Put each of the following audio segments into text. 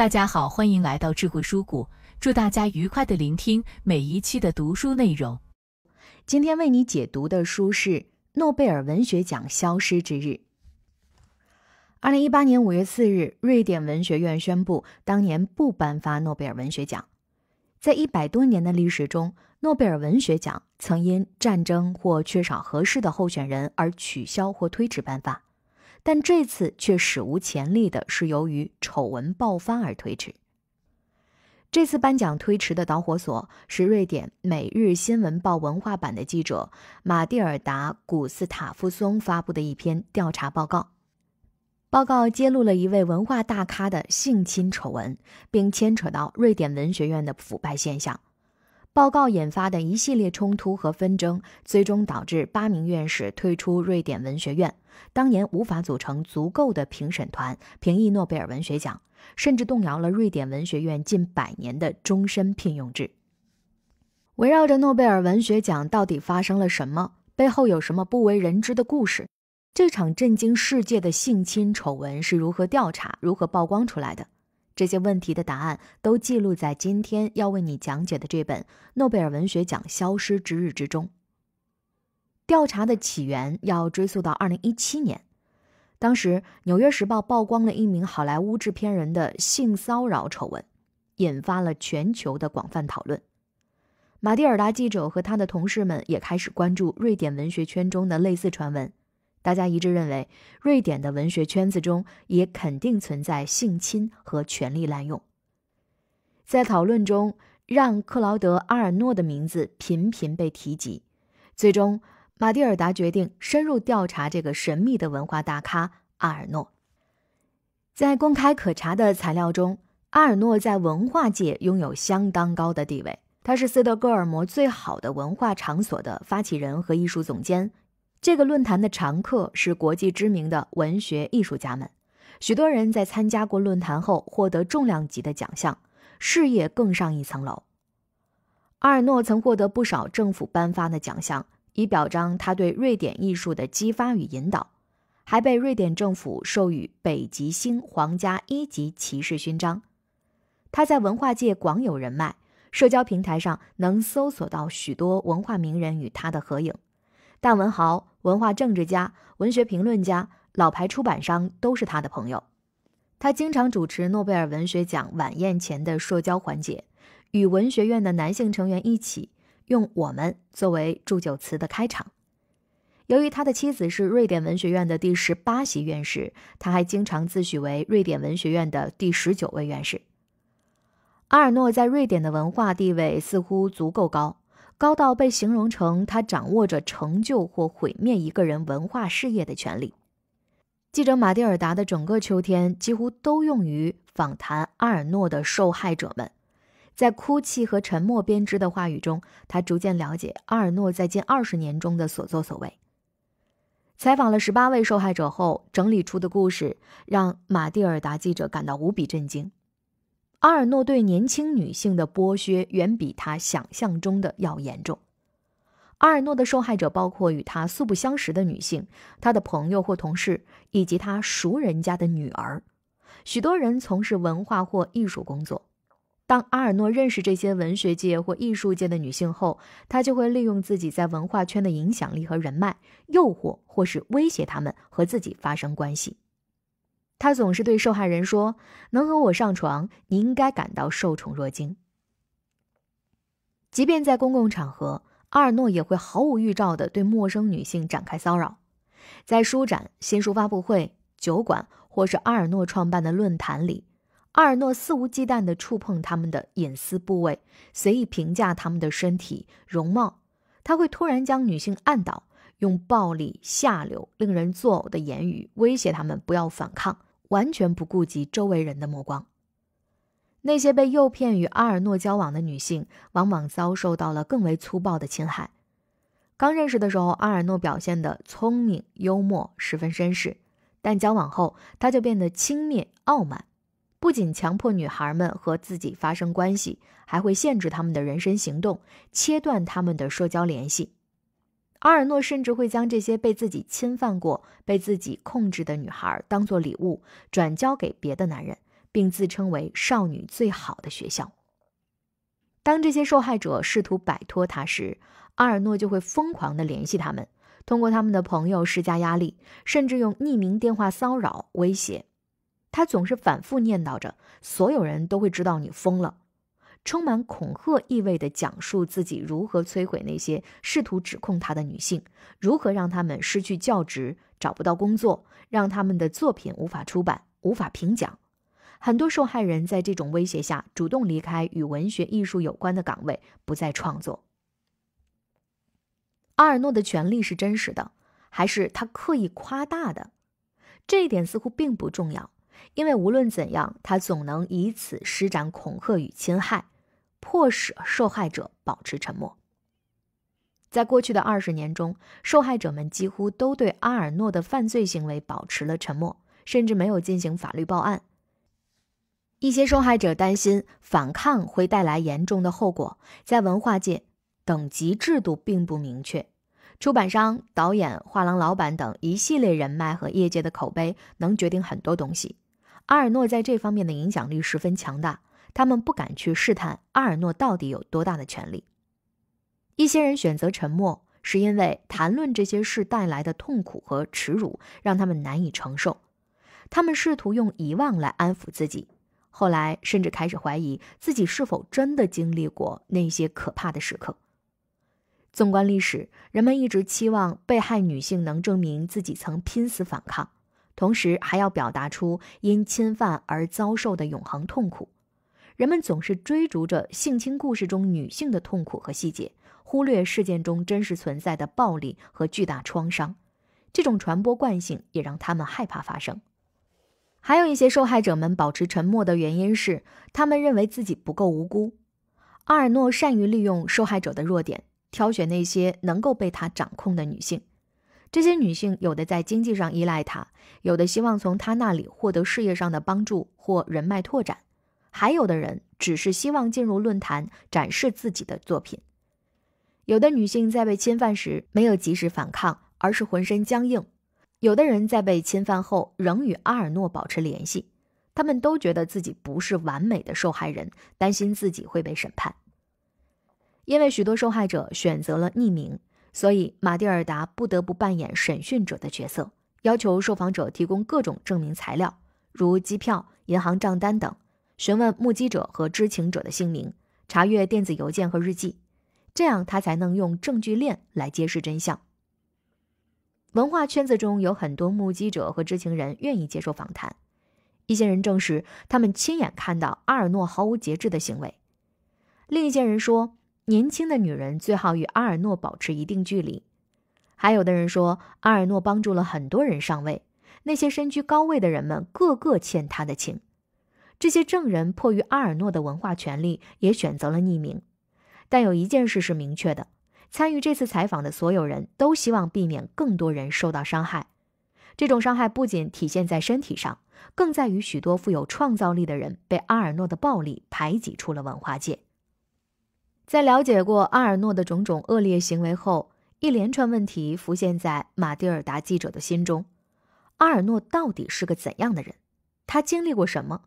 大家好，欢迎来到智慧书谷，祝大家愉快的聆听每一期的读书内容。今天为你解读的书是《诺贝尔文学奖消失之日》。二零一八年五月四日，瑞典文学院宣布，当年不颁发诺贝尔文学奖。在一百多年的历史中，诺贝尔文学奖曾因战争或缺少合适的候选人而取消或推迟颁发。但这次却史无前例的是，由于丑闻爆发而推迟。这次颁奖推迟的导火索是瑞典《每日新闻报》文化版的记者马蒂尔达·古斯塔夫松发布的一篇调查报告。报告揭露了一位文化大咖的性侵丑闻，并牵扯到瑞典文学院的腐败现象。报告引发的一系列冲突和纷争，最终导致八名院士退出瑞典文学院。当年无法组成足够的评审团评议诺贝尔文学奖，甚至动摇了瑞典文学院近百年的终身聘用制。围绕着诺贝尔文学奖到底发生了什么，背后有什么不为人知的故事？这场震惊世界的性侵丑闻是如何调查、如何曝光出来的？这些问题的答案都记录在今天要为你讲解的这本《诺贝尔文学奖消失之日》之中。调查的起源要追溯到2017年，当时《纽约时报》曝光了一名好莱坞制片人的性骚扰丑闻，引发了全球的广泛讨论。马蒂尔达记者和他的同事们也开始关注瑞典文学圈中的类似传闻。大家一致认为，瑞典的文学圈子中也肯定存在性侵和权力滥用。在讨论中，让克劳德·阿尔诺的名字频频被提及。最终，马蒂尔达决定深入调查这个神秘的文化大咖阿尔诺。在公开可查的材料中，阿尔诺在文化界拥有相当高的地位。他是斯德哥尔摩最好的文化场所的发起人和艺术总监。这个论坛的常客是国际知名的文学艺术家们，许多人在参加过论坛后获得重量级的奖项，事业更上一层楼。阿尔诺曾获得不少政府颁发的奖项，以表彰他对瑞典艺术的激发与引导，还被瑞典政府授予北极星皇家一级骑士勋章。他在文化界广有人脉，社交平台上能搜索到许多文化名人与他的合影，大文豪。文化政治家、文学评论家、老牌出版商都是他的朋友。他经常主持诺贝尔文学奖晚宴前的社交环节，与文学院的男性成员一起用“我们”作为祝酒词的开场。由于他的妻子是瑞典文学院的第十八席院士，他还经常自诩为瑞典文学院的第十九位院士。阿尔诺在瑞典的文化地位似乎足够高。高到被形容成他掌握着成就或毁灭一个人文化事业的权利。记者马蒂尔达的整个秋天几乎都用于访谈阿尔诺的受害者们，在哭泣和沉默编织的话语中，他逐渐了解阿尔诺在近二十年中的所作所为。采访了十八位受害者后，整理出的故事让马蒂尔达记者感到无比震惊。阿尔诺对年轻女性的剥削远比他想象中的要严重。阿尔诺的受害者包括与他素不相识的女性、他的朋友或同事，以及他熟人家的女儿。许多人从事文化或艺术工作。当阿尔诺认识这些文学界或艺术界的女性后，他就会利用自己在文化圈的影响力和人脉，诱惑或是威胁他们和自己发生关系。他总是对受害人说：“能和我上床，你应该感到受宠若惊。”即便在公共场合，阿尔诺也会毫无预兆地对陌生女性展开骚扰。在书展、新书发布会、酒馆或是阿尔诺创办的论坛里，阿尔诺肆无忌惮地触碰他们的隐私部位，随意评价他们的身体容貌。他会突然将女性按倒，用暴力、下流、令人作呕的言语威胁他们不要反抗。完全不顾及周围人的目光。那些被诱骗与阿尔诺交往的女性，往往遭受到了更为粗暴的侵害。刚认识的时候，阿尔诺表现的聪明、幽默，十分绅士；但交往后，他就变得轻蔑、傲慢，不仅强迫女孩们和自己发生关系，还会限制她们的人身行动，切断她们的社交联系。阿尔诺甚至会将这些被自己侵犯过、被自己控制的女孩当做礼物，转交给别的男人，并自称为“少女最好的学校”。当这些受害者试图摆脱他时，阿尔诺就会疯狂的联系他们，通过他们的朋友施加压力，甚至用匿名电话骚扰、威胁。他总是反复念叨着：“所有人都会知道你疯了。”充满恐吓意味的讲述自己如何摧毁那些试图指控他的女性，如何让他们失去教职、找不到工作、让他们的作品无法出版、无法评奖。很多受害人在这种威胁下主动离开与文学艺术有关的岗位，不再创作。阿尔诺的权利是真实的，还是他刻意夸大的？这一点似乎并不重要，因为无论怎样，他总能以此施展恐吓与侵害。迫使受害者保持沉默。在过去的二十年中，受害者们几乎都对阿尔诺的犯罪行为保持了沉默，甚至没有进行法律报案。一些受害者担心反抗会带来严重的后果。在文化界，等级制度并不明确，出版商、导演、画廊老板等一系列人脉和业界的口碑能决定很多东西。阿尔诺在这方面的影响力十分强大。他们不敢去试探阿尔诺到底有多大的权利。一些人选择沉默，是因为谈论这些事带来的痛苦和耻辱让他们难以承受。他们试图用遗忘来安抚自己，后来甚至开始怀疑自己是否真的经历过那些可怕的时刻。纵观历史，人们一直期望被害女性能证明自己曾拼死反抗，同时还要表达出因侵犯而遭受的永恒痛苦。人们总是追逐着性侵故事中女性的痛苦和细节，忽略事件中真实存在的暴力和巨大创伤。这种传播惯性也让他们害怕发生。还有一些受害者们保持沉默的原因是，他们认为自己不够无辜。阿尔诺善于利用受害者的弱点，挑选那些能够被他掌控的女性。这些女性有的在经济上依赖他，有的希望从他那里获得事业上的帮助或人脉拓展。还有的人只是希望进入论坛展示自己的作品。有的女性在被侵犯时没有及时反抗，而是浑身僵硬；有的人在被侵犯后仍与阿尔诺保持联系。他们都觉得自己不是完美的受害人，担心自己会被审判。因为许多受害者选择了匿名，所以马蒂尔达不得不扮演审讯者的角色，要求受访者提供各种证明材料，如机票、银行账单等。询问目击者和知情者的姓名，查阅电子邮件和日记，这样他才能用证据链来揭示真相。文化圈子中有很多目击者和知情人愿意接受访谈。一些人证实他们亲眼看到阿尔诺毫无节制的行为；另一些人说，年轻的女人最好与阿尔诺保持一定距离；还有的人说，阿尔诺帮助了很多人上位，那些身居高位的人们个个欠他的情。这些证人迫于阿尔诺的文化权利，也选择了匿名。但有一件事是明确的：参与这次采访的所有人都希望避免更多人受到伤害。这种伤害不仅体现在身体上，更在于许多富有创造力的人被阿尔诺的暴力排挤出了文化界。在了解过阿尔诺的种种恶劣行为后，一连串问题浮现在马蒂尔达记者的心中：阿尔诺到底是个怎样的人？他经历过什么？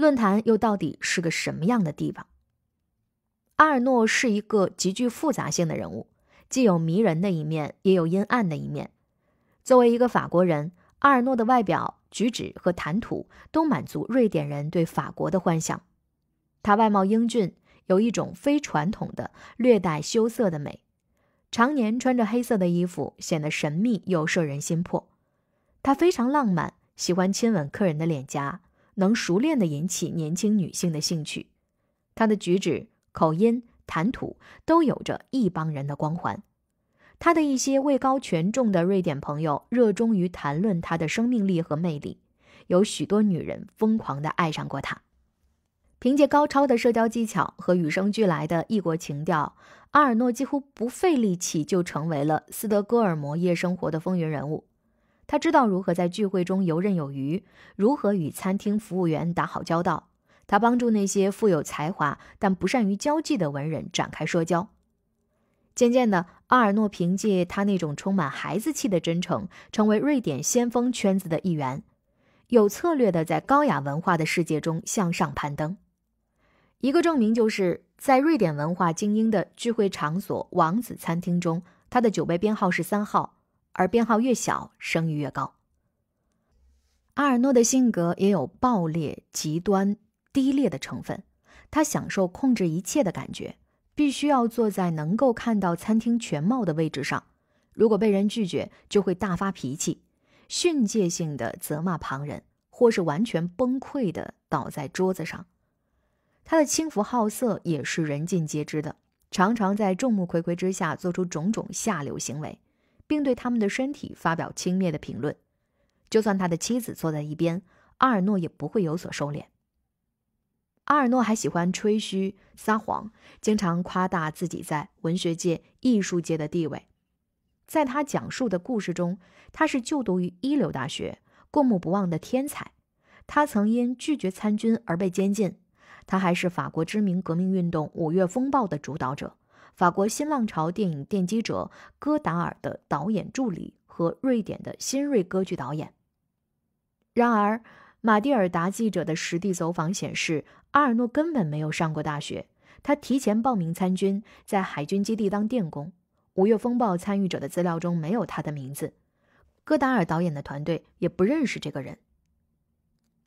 论坛又到底是个什么样的地方？阿尔诺是一个极具复杂性的人物，既有迷人的一面，也有阴暗的一面。作为一个法国人，阿尔诺的外表、举止和谈吐都满足瑞典人对法国的幻想。他外貌英俊，有一种非传统的、略带羞涩的美。常年穿着黑色的衣服，显得神秘又摄人心魄。他非常浪漫，喜欢亲吻客人的脸颊。能熟练地引起年轻女性的兴趣，他的举止、口音、谈吐都有着一帮人的光环。他的一些位高权重的瑞典朋友热衷于谈论他的生命力和魅力，有许多女人疯狂地爱上过他。凭借高超的社交技巧和与生俱来的异国情调，阿尔诺几乎不费力气就成为了斯德哥尔摩夜生活的风云人物。他知道如何在聚会中游刃有余，如何与餐厅服务员打好交道。他帮助那些富有才华但不善于交际的文人展开社交。渐渐的，阿尔诺凭借他那种充满孩子气的真诚，成为瑞典先锋圈子的一员，有策略的在高雅文化的世界中向上攀登。一个证明就是在瑞典文化精英的聚会场所王子餐厅中，他的酒杯编号是三号。而编号越小，声誉越高。阿尔诺的性格也有暴烈、极端、低劣的成分。他享受控制一切的感觉，必须要坐在能够看到餐厅全貌的位置上。如果被人拒绝，就会大发脾气，训诫性的责骂旁人，或是完全崩溃的倒在桌子上。他的轻浮好色也是人尽皆知的，常常在众目睽睽之下做出种种下流行为。并对他们的身体发表轻蔑的评论。就算他的妻子坐在一边，阿尔诺也不会有所收敛。阿尔诺还喜欢吹嘘、撒谎，经常夸大自己在文学界、艺术界的地位。在他讲述的故事中，他是就读于一流大学、过目不忘的天才。他曾因拒绝参军而被监禁，他还是法国知名革命运动“五月风暴”的主导者。法国新浪潮电影奠基者戈达尔的导演助理和瑞典的新锐歌剧导演。然而，马蒂尔达记者的实地走访显示，阿尔诺根本没有上过大学。他提前报名参军，在海军基地当电工。五月风暴参与者的资料中没有他的名字，戈达尔导演的团队也不认识这个人。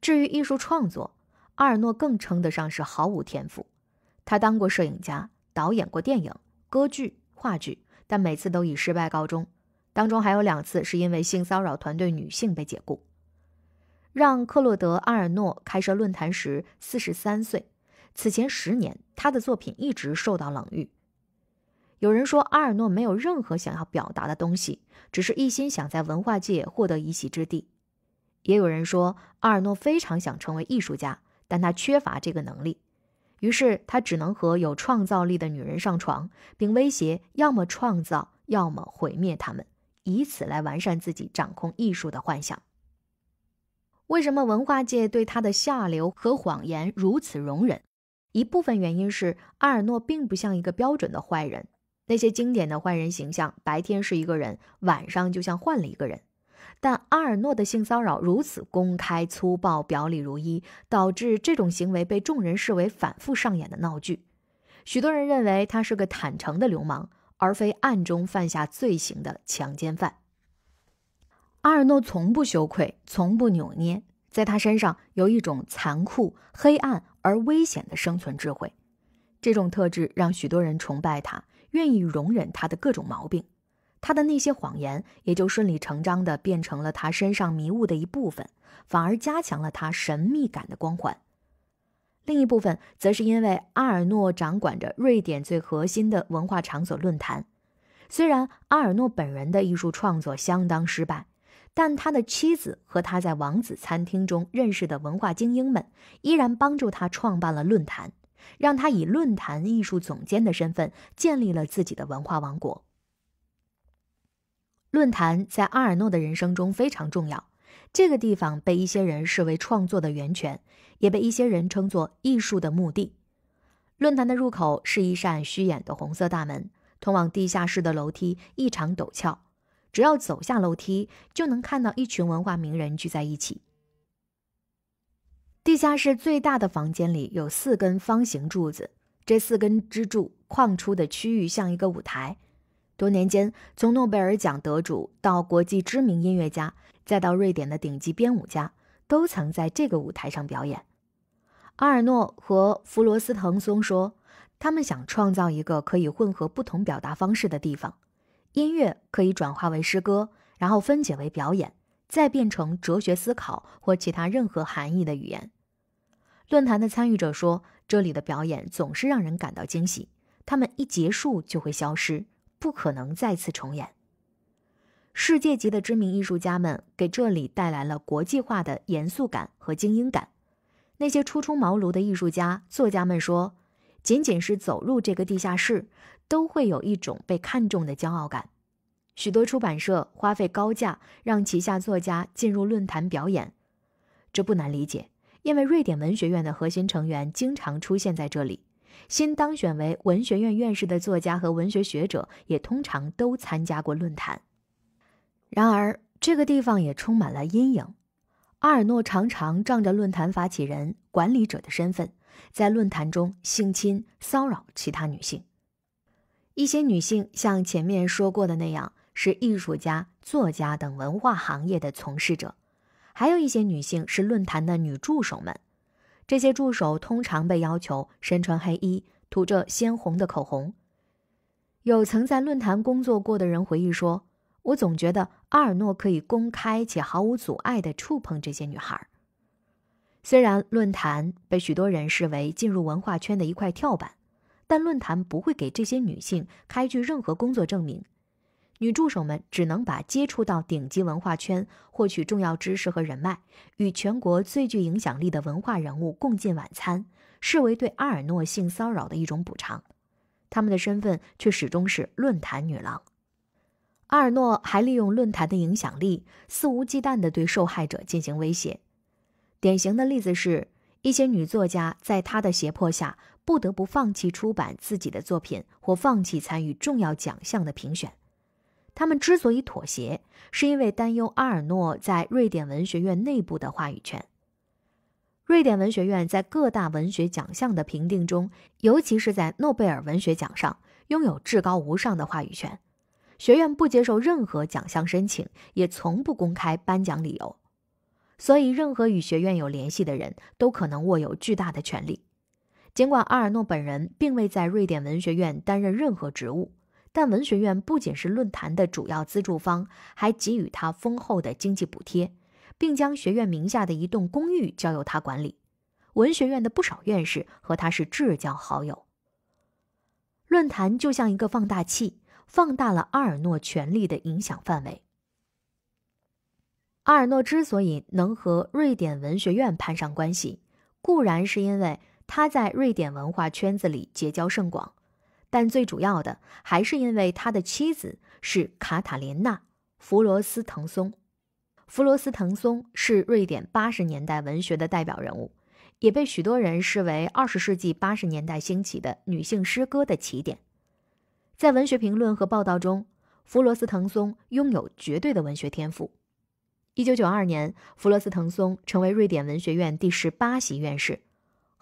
至于艺术创作，阿尔诺更称得上是毫无天赋。他当过摄影家。导演过电影、歌剧、话剧，但每次都以失败告终。当中还有两次是因为性骚扰团队女性被解雇。让克洛德·阿尔诺开设论坛时，四十三岁。此前十年，他的作品一直受到冷遇。有人说，阿尔诺没有任何想要表达的东西，只是一心想在文化界获得一席之地。也有人说，阿尔诺非常想成为艺术家，但他缺乏这个能力。于是他只能和有创造力的女人上床，并威胁要么创造，要么毁灭他们，以此来完善自己掌控艺术的幻想。为什么文化界对他的下流和谎言如此容忍？一部分原因是阿尔诺并不像一个标准的坏人，那些经典的坏人形象，白天是一个人，晚上就像换了一个人。但阿尔诺的性骚扰如此公开、粗暴，表里如一，导致这种行为被众人视为反复上演的闹剧。许多人认为他是个坦诚的流氓，而非暗中犯下罪行的强奸犯。阿尔诺从不羞愧，从不扭捏，在他身上有一种残酷、黑暗而危险的生存智慧。这种特质让许多人崇拜他，愿意容忍他的各种毛病。他的那些谎言也就顺理成章的变成了他身上迷雾的一部分，反而加强了他神秘感的光环。另一部分则是因为阿尔诺掌管着瑞典最核心的文化场所论坛，虽然阿尔诺本人的艺术创作相当失败，但他的妻子和他在王子餐厅中认识的文化精英们依然帮助他创办了论坛，让他以论坛艺术总监的身份建立了自己的文化王国。论坛在阿尔诺的人生中非常重要。这个地方被一些人视为创作的源泉，也被一些人称作艺术的墓地。论坛的入口是一扇虚掩的红色大门，通往地下室的楼梯异常陡峭。只要走下楼梯，就能看到一群文化名人聚在一起。地下室最大的房间里有四根方形柱子，这四根支柱框出的区域像一个舞台。多年间，从诺贝尔奖得主到国际知名音乐家，再到瑞典的顶级编舞家，都曾在这个舞台上表演。阿尔诺和弗罗斯滕松说，他们想创造一个可以混合不同表达方式的地方。音乐可以转化为诗歌，然后分解为表演，再变成哲学思考或其他任何含义的语言。论坛的参与者说，这里的表演总是让人感到惊喜，他们一结束就会消失。不可能再次重演。世界级的知名艺术家们给这里带来了国际化的严肃感和精英感。那些初出茅庐的艺术家、作家们说，仅仅是走入这个地下室，都会有一种被看中的骄傲感。许多出版社花费高价让旗下作家进入论坛表演，这不难理解，因为瑞典文学院的核心成员经常出现在这里。新当选为文学院院士的作家和文学学者，也通常都参加过论坛。然而，这个地方也充满了阴影。阿尔诺常常仗着论坛发起人、管理者的身份，在论坛中性侵、骚扰其他女性。一些女性像前面说过的那样，是艺术家、作家等文化行业的从事者；还有一些女性是论坛的女助手们。这些助手通常被要求身穿黑衣，涂着鲜红的口红。有曾在论坛工作过的人回忆说：“我总觉得阿尔诺可以公开且毫无阻碍的触碰这些女孩。”虽然论坛被许多人视为进入文化圈的一块跳板，但论坛不会给这些女性开具任何工作证明。女助手们只能把接触到顶级文化圈、获取重要知识和人脉、与全国最具影响力的文化人物共进晚餐，视为对阿尔诺性骚扰的一种补偿。他们的身份却始终是论坛女郎。阿尔诺还利用论坛的影响力，肆无忌惮地对受害者进行威胁。典型的例子是，一些女作家在他的胁迫下，不得不放弃出版自己的作品，或放弃参与重要奖项的评选。他们之所以妥协，是因为担忧阿尔诺在瑞典文学院内部的话语权。瑞典文学院在各大文学奖项的评定中，尤其是在诺贝尔文学奖上，拥有至高无上的话语权。学院不接受任何奖项申请，也从不公开颁奖理由，所以任何与学院有联系的人都可能握有巨大的权利。尽管阿尔诺本人并未在瑞典文学院担任任何职务。但文学院不仅是论坛的主要资助方，还给予他丰厚的经济补贴，并将学院名下的一栋公寓交由他管理。文学院的不少院士和他是至交好友。论坛就像一个放大器，放大了阿尔诺权力的影响范围。阿尔诺之所以能和瑞典文学院攀上关系，固然是因为他在瑞典文化圈子里结交甚广。但最主要的还是因为他的妻子是卡塔琳娜·弗罗斯滕松。弗罗斯滕松是瑞典八十年代文学的代表人物，也被许多人视为二十世纪八十年代兴起的女性诗歌的起点。在文学评论和报道中，弗罗斯滕松拥有绝对的文学天赋。一九九二年，弗罗斯滕松成为瑞典文学院第十八席院士。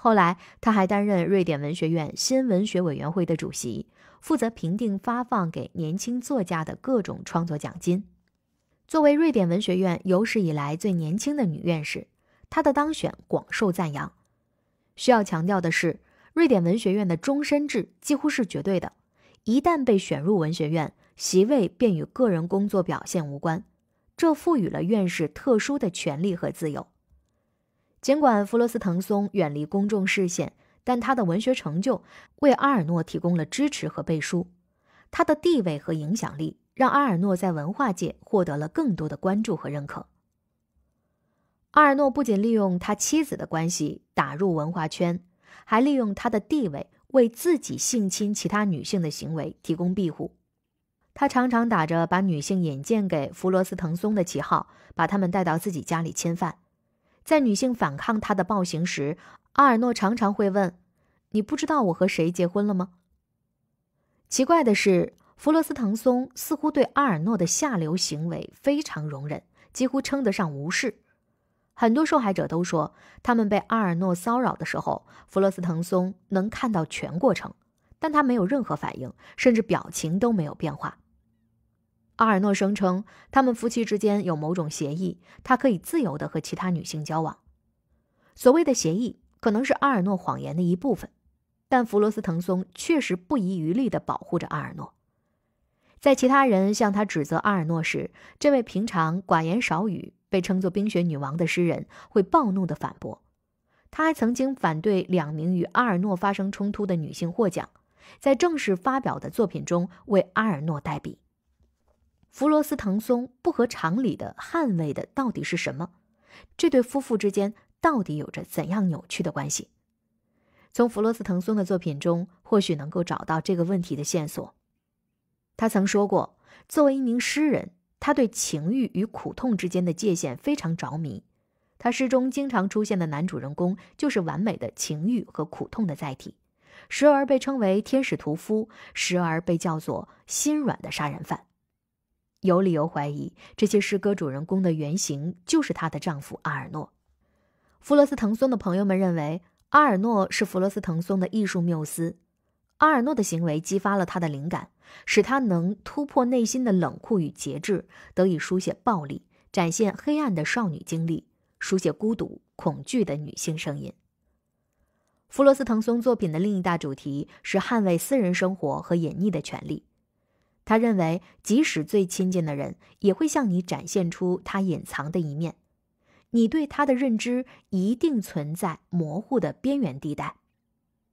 后来，他还担任瑞典文学院新文学委员会的主席，负责评定发放给年轻作家的各种创作奖金。作为瑞典文学院有史以来最年轻的女院士，她的当选广受赞扬。需要强调的是，瑞典文学院的终身制几乎是绝对的，一旦被选入文学院，席位便与个人工作表现无关，这赋予了院士特殊的权利和自由。尽管弗罗斯滕松远离公众视线，但他的文学成就为阿尔诺提供了支持和背书。他的地位和影响力让阿尔诺在文化界获得了更多的关注和认可。阿尔诺不仅利用他妻子的关系打入文化圈，还利用他的地位为自己性侵其他女性的行为提供庇护。他常常打着把女性引荐给弗罗斯滕松的旗号，把他们带到自己家里侵犯。在女性反抗他的暴行时，阿尔诺常常会问：“你不知道我和谁结婚了吗？”奇怪的是，弗罗斯滕松似乎对阿尔诺的下流行为非常容忍，几乎称得上无视。很多受害者都说，他们被阿尔诺骚扰的时候，弗罗斯滕松能看到全过程，但他没有任何反应，甚至表情都没有变化。阿尔诺声称，他们夫妻之间有某种协议，他可以自由的和其他女性交往。所谓的协议可能是阿尔诺谎言的一部分，但弗罗斯滕松确实不遗余力地保护着阿尔诺。在其他人向他指责阿尔诺时，这位平常寡言少语、被称作“冰雪女王”的诗人会暴怒地反驳。他还曾经反对两名与阿尔诺发生冲突的女性获奖，在正式发表的作品中为阿尔诺代笔。弗罗斯滕松不合常理的捍卫的到底是什么？这对夫妇之间到底有着怎样扭曲的关系？从弗罗斯滕松的作品中，或许能够找到这个问题的线索。他曾说过，作为一名诗人，他对情欲与苦痛之间的界限非常着迷。他诗中经常出现的男主人公，就是完美的情欲和苦痛的载体，时而被称为天使屠夫，时而被叫做心软的杀人犯。有理由怀疑，这些诗歌主人公的原型就是她的丈夫阿尔诺。弗罗斯滕松的朋友们认为，阿尔诺是弗罗斯滕松的艺术缪斯。阿尔诺的行为激发了他的灵感，使他能突破内心的冷酷与节制，得以书写暴力、展现黑暗的少女经历，书写孤独、恐惧的女性声音。弗罗斯滕松作品的另一大主题是捍卫私人生活和隐匿的权利。他认为，即使最亲近的人也会向你展现出他隐藏的一面，你对他的认知一定存在模糊的边缘地带。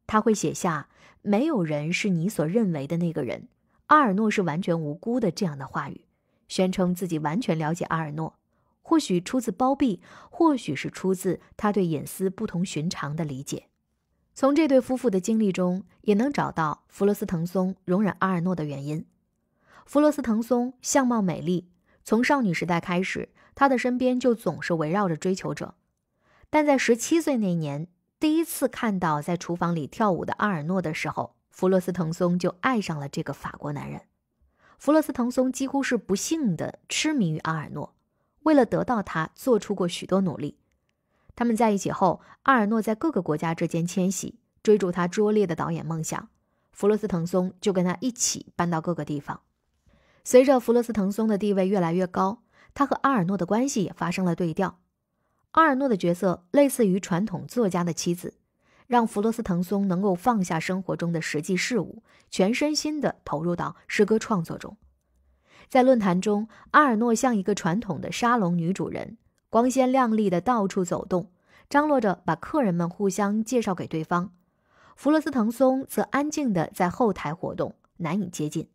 他会写下“没有人是你所认为的那个人，阿尔诺是完全无辜的”这样的话语，宣称自己完全了解阿尔诺。或许出自包庇，或许是出自他对隐私不同寻常的理解。从这对夫妇的经历中，也能找到弗罗斯滕松容忍阿尔诺的原因。弗罗斯滕松相貌美丽，从少女时代开始，她的身边就总是围绕着追求者。但在十七岁那年，第一次看到在厨房里跳舞的阿尔诺的时候，弗罗斯滕松就爱上了这个法国男人。弗罗斯滕松几乎是不幸的痴迷于阿尔诺，为了得到他，做出过许多努力。他们在一起后，阿尔诺在各个国家之间迁徙，追逐他拙劣的导演梦想。弗罗斯滕松就跟他一起搬到各个地方。随着弗罗斯滕松的地位越来越高，他和阿尔诺的关系也发生了对调。阿尔诺的角色类似于传统作家的妻子，让弗罗斯滕松能够放下生活中的实际事物，全身心地投入到诗歌创作中。在论坛中，阿尔诺像一个传统的沙龙女主人，光鲜亮丽地到处走动，张罗着把客人们互相介绍给对方。弗罗斯滕松则安静地在后台活动，难以接近。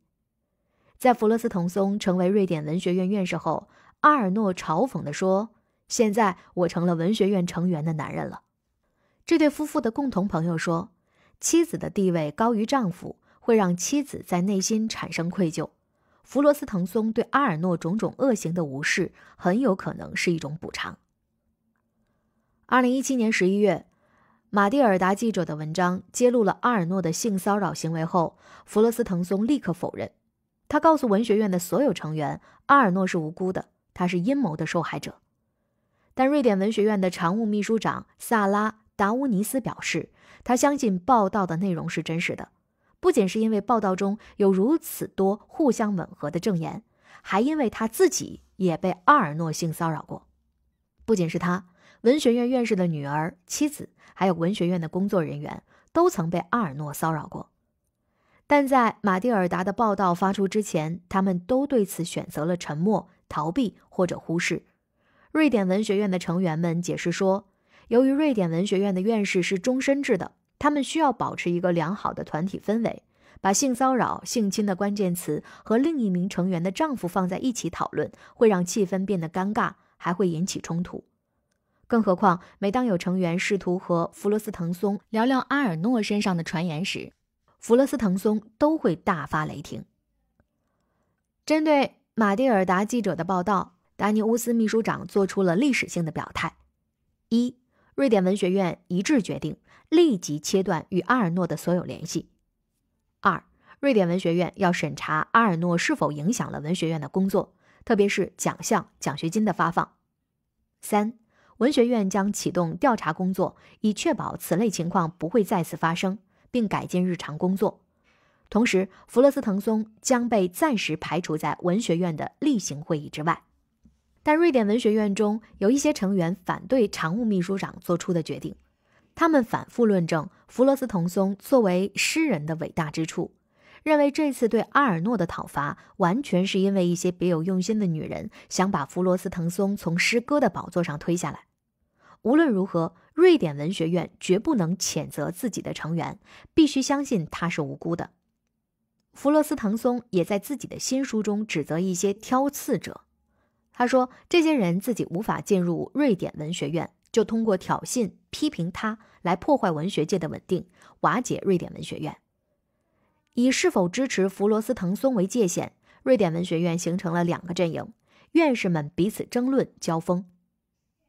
在弗罗斯滕松成为瑞典文学院院士后，阿尔诺嘲讽地说：“现在我成了文学院成员的男人了。”这对夫妇的共同朋友说：“妻子的地位高于丈夫，会让妻子在内心产生愧疚。弗罗斯滕松对阿尔诺种种恶行的无视，很有可能是一种补偿。”二零一七年十一月，马蒂尔达记者的文章揭露了阿尔诺的性骚扰行为后，弗罗斯滕松立刻否认。他告诉文学院的所有成员，阿尔诺是无辜的，他是阴谋的受害者。但瑞典文学院的常务秘书长萨拉·达乌尼斯表示，他相信报道的内容是真实的，不仅是因为报道中有如此多互相吻合的证言，还因为他自己也被阿尔诺性骚扰过。不仅是他，文学院院士的女儿、妻子，还有文学院的工作人员，都曾被阿尔诺骚扰过。但在马蒂尔达的报道发出之前，他们都对此选择了沉默、逃避或者忽视。瑞典文学院的成员们解释说，由于瑞典文学院的院士是终身制的，他们需要保持一个良好的团体氛围。把性骚扰、性侵的关键词和另一名成员的丈夫放在一起讨论，会让气氛变得尴尬，还会引起冲突。更何况，每当有成员试图和弗罗斯滕松聊聊阿尔诺身上的传言时，弗罗斯滕松都会大发雷霆。针对马蒂尔达记者的报道，达尼乌斯秘书长做出了历史性的表态：一、瑞典文学院一致决定立即切断与阿尔诺的所有联系；二、瑞典文学院要审查阿尔诺是否影响了文学院的工作，特别是奖项、奖学金的发放；三、文学院将启动调查工作，以确保此类情况不会再次发生。并改进日常工作，同时弗罗斯滕松将被暂时排除在文学院的例行会议之外。但瑞典文学院中有一些成员反对常务秘书长做出的决定，他们反复论证弗罗斯滕松作为诗人的伟大之处，认为这次对阿尔诺的讨伐完全是因为一些别有用心的女人想把弗罗斯滕松从诗歌的宝座上推下来。无论如何。瑞典文学院绝不能谴责自己的成员，必须相信他是无辜的。弗罗斯滕松也在自己的新书中指责一些挑刺者，他说这些人自己无法进入瑞典文学院，就通过挑衅、批评他来破坏文学界的稳定，瓦解瑞典文学院。以是否支持弗罗斯滕松为界限，瑞典文学院形成了两个阵营，院士们彼此争论交锋。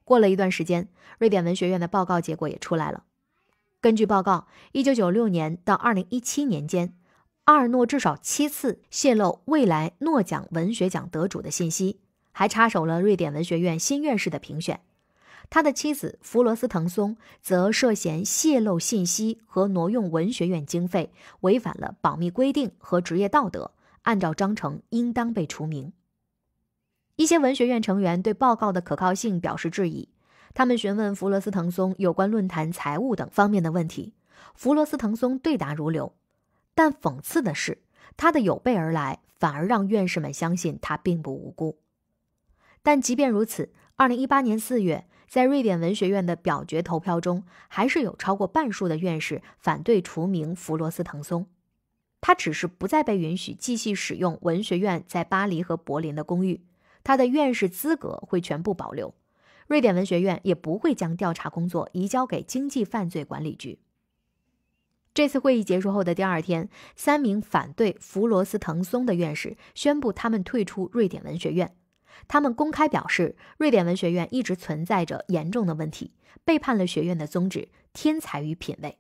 过了一段时间，瑞典文学院的报告结果也出来了。根据报告，1996年到2017年间，阿尔诺至少七次泄露未来诺奖文学奖得主的信息，还插手了瑞典文学院新院士的评选。他的妻子弗罗斯滕松则涉嫌泄露信息和挪用文学院经费，违反了保密规定和职业道德，按照章程应当被除名。一些文学院成员对报告的可靠性表示质疑，他们询问弗罗斯滕松有关论坛财务等方面的问题，弗罗斯滕松对答如流，但讽刺的是，他的有备而来反而让院士们相信他并不无辜。但即便如此，二零一八年四月，在瑞典文学院的表决投票中，还是有超过半数的院士反对除名弗罗斯滕松，他只是不再被允许继续使用文学院在巴黎和柏林的公寓。他的院士资格会全部保留，瑞典文学院也不会将调查工作移交给经济犯罪管理局。这次会议结束后的第二天，三名反对弗罗斯滕松的院士宣布他们退出瑞典文学院。他们公开表示，瑞典文学院一直存在着严重的问题，背叛了学院的宗旨——天才与品位。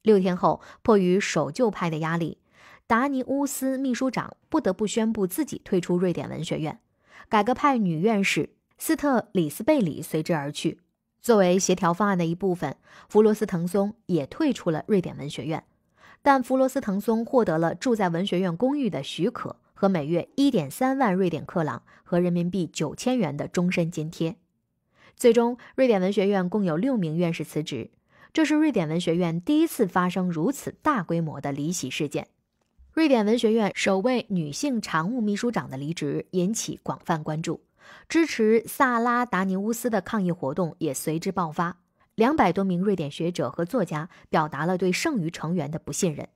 六天后，迫于守旧派的压力，达尼乌斯秘书长不得不宣布自己退出瑞典文学院。改革派女院士斯特里斯贝里随之而去。作为协调方案的一部分，弗罗斯滕松也退出了瑞典文学院。但弗罗斯滕松获得了住在文学院公寓的许可和每月一点三万瑞典克朗和人民币九千元的终身津贴。最终，瑞典文学院共有六名院士辞职，这是瑞典文学院第一次发生如此大规模的离席事件。瑞典文学院首位女性常务秘书长的离职引起广泛关注，支持萨拉达尼乌斯的抗议活动也随之爆发。两百多名瑞典学者和作家表达了对剩余成员的不信任，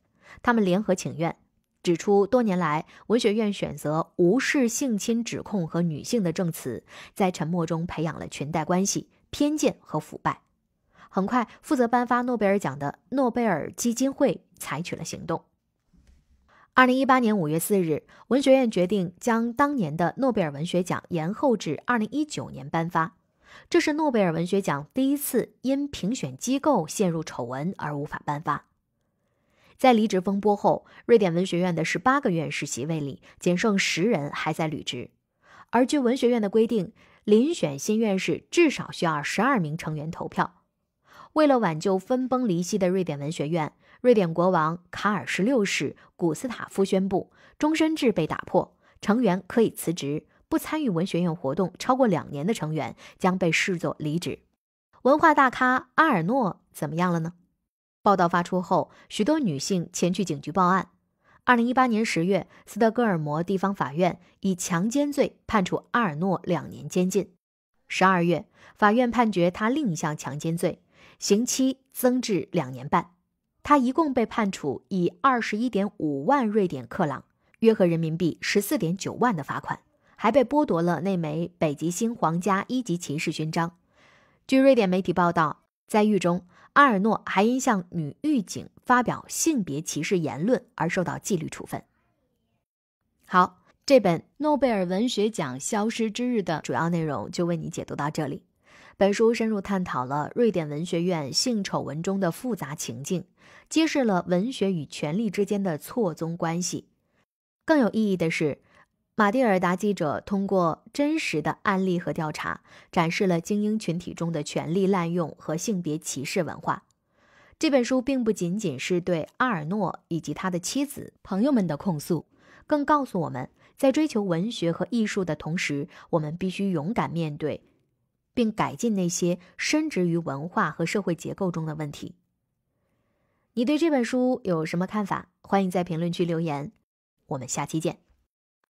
他们联合请愿，指出多年来文学院选择无视性侵指控和女性的证词，在沉默中培养了裙带关系、偏见和腐败。很快，负责颁发诺贝尔奖的诺贝尔基金会采取了行动。二零一八年五月四日，文学院决定将当年的诺贝尔文学奖延后至二零一九年颁发。这是诺贝尔文学奖第一次因评选机构陷入丑闻而无法颁发。在离职风波后，瑞典文学院的十八个院士席位里，仅剩十人还在履职。而据文学院的规定，遴选新院士至少需要十二名成员投票。为了挽救分崩离析的瑞典文学院。瑞典国王卡尔十六世古斯塔夫宣布，终身制被打破，成员可以辞职。不参与文学院活动超过两年的成员将被视作离职。文化大咖阿尔诺怎么样了呢？报道发出后，许多女性前去警局报案。二零一八年十月，斯德哥尔摩地方法院以强奸罪判处阿尔诺两年监禁。十二月，法院判决他另一项强奸罪，刑期增至两年半。他一共被判处以二十一点五万瑞典克朗，约合人民币十四点九万的罚款，还被剥夺了那枚北极星皇家一级骑士勋章。据瑞典媒体报道，在狱中，阿尔诺还因向女狱警发表性别歧视言论而受到纪律处分。好，这本《诺贝尔文学奖消失之日》的主要内容就为你解读到这里。本书深入探讨了瑞典文学院性丑闻中的复杂情境，揭示了文学与权力之间的错综关系。更有意义的是，马蒂尔达记者通过真实的案例和调查，展示了精英群体中的权力滥用和性别歧视文化。这本书并不仅仅是对阿尔诺以及他的妻子、朋友们的控诉，更告诉我们在追求文学和艺术的同时，我们必须勇敢面对。并改进那些深植于文化和社会结构中的问题。你对这本书有什么看法？欢迎在评论区留言。我们下期见。